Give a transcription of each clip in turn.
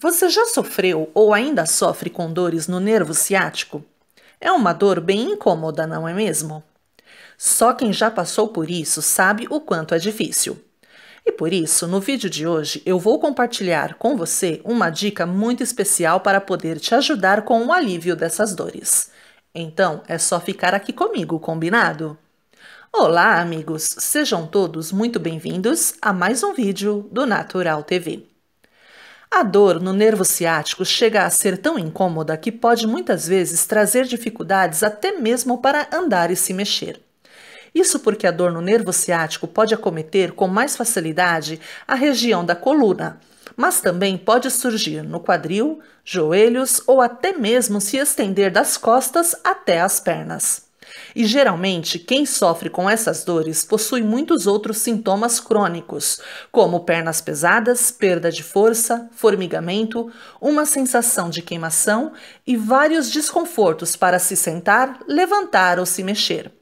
Você já sofreu ou ainda sofre com dores no nervo ciático? É uma dor bem incômoda, não é mesmo? Só quem já passou por isso sabe o quanto é difícil. E por isso, no vídeo de hoje, eu vou compartilhar com você uma dica muito especial para poder te ajudar com o alívio dessas dores. Então, é só ficar aqui comigo, combinado? Olá, amigos! Sejam todos muito bem-vindos a mais um vídeo do Natural TV. A dor no nervo ciático chega a ser tão incômoda que pode muitas vezes trazer dificuldades até mesmo para andar e se mexer. Isso porque a dor no nervo ciático pode acometer com mais facilidade a região da coluna, mas também pode surgir no quadril, joelhos ou até mesmo se estender das costas até as pernas. E geralmente, quem sofre com essas dores possui muitos outros sintomas crônicos, como pernas pesadas, perda de força, formigamento, uma sensação de queimação e vários desconfortos para se sentar, levantar ou se mexer.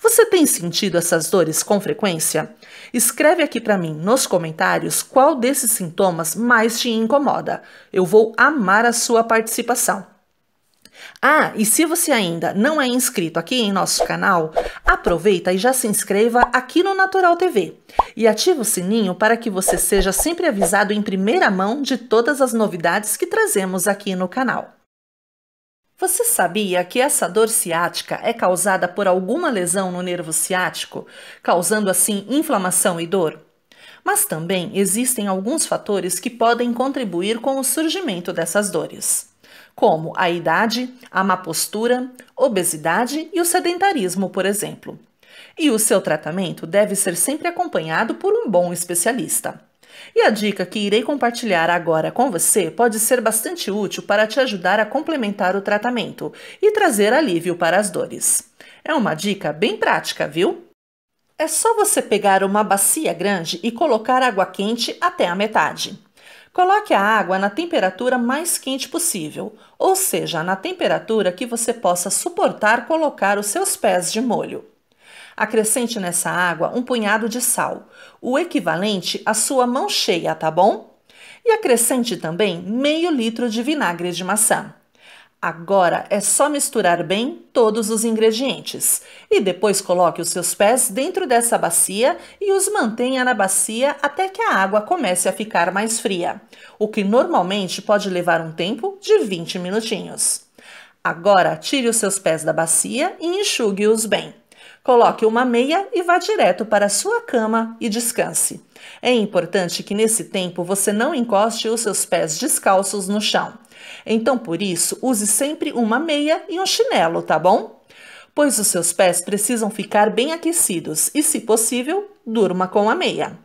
Você tem sentido essas dores com frequência? Escreve aqui para mim nos comentários qual desses sintomas mais te incomoda. Eu vou amar a sua participação. Ah, e se você ainda não é inscrito aqui em nosso canal, aproveita e já se inscreva aqui no Natural TV e ativa o sininho para que você seja sempre avisado em primeira mão de todas as novidades que trazemos aqui no canal. Você sabia que essa dor ciática é causada por alguma lesão no nervo ciático, causando assim inflamação e dor? Mas também existem alguns fatores que podem contribuir com o surgimento dessas dores como a idade, a má postura, obesidade e o sedentarismo, por exemplo. E o seu tratamento deve ser sempre acompanhado por um bom especialista. E a dica que irei compartilhar agora com você pode ser bastante útil para te ajudar a complementar o tratamento e trazer alívio para as dores. É uma dica bem prática, viu? É só você pegar uma bacia grande e colocar água quente até a metade. Coloque a água na temperatura mais quente possível, ou seja, na temperatura que você possa suportar colocar os seus pés de molho. Acrescente nessa água um punhado de sal, o equivalente à sua mão cheia, tá bom? E acrescente também meio litro de vinagre de maçã. Agora é só misturar bem todos os ingredientes e depois coloque os seus pés dentro dessa bacia e os mantenha na bacia até que a água comece a ficar mais fria, o que normalmente pode levar um tempo de 20 minutinhos. Agora tire os seus pés da bacia e enxugue-os bem. Coloque uma meia e vá direto para a sua cama e descanse. É importante que nesse tempo você não encoste os seus pés descalços no chão. Então, por isso, use sempre uma meia e um chinelo, tá bom? Pois os seus pés precisam ficar bem aquecidos e, se possível, durma com a meia.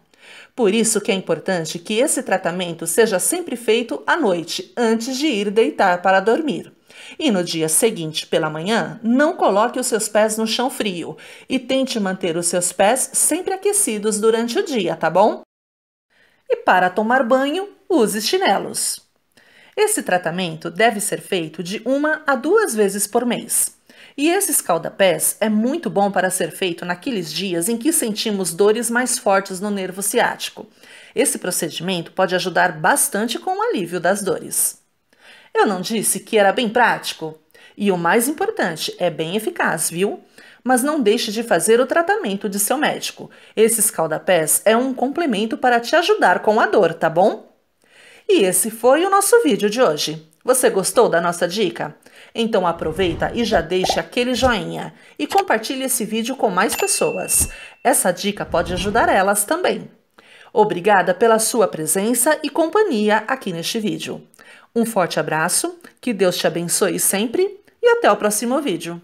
Por isso que é importante que esse tratamento seja sempre feito à noite, antes de ir deitar para dormir. E no dia seguinte, pela manhã, não coloque os seus pés no chão frio e tente manter os seus pés sempre aquecidos durante o dia, tá bom? E para tomar banho, use chinelos. Esse tratamento deve ser feito de uma a duas vezes por mês. E esse escaldapés é muito bom para ser feito naqueles dias em que sentimos dores mais fortes no nervo ciático. Esse procedimento pode ajudar bastante com o alívio das dores. Eu não disse que era bem prático? E o mais importante, é bem eficaz, viu? Mas não deixe de fazer o tratamento de seu médico. Esse escaldapés é um complemento para te ajudar com a dor, tá bom? E esse foi o nosso vídeo de hoje. Você gostou da nossa dica? Então aproveita e já deixa aquele joinha e compartilhe esse vídeo com mais pessoas. Essa dica pode ajudar elas também. Obrigada pela sua presença e companhia aqui neste vídeo. Um forte abraço, que Deus te abençoe sempre e até o próximo vídeo.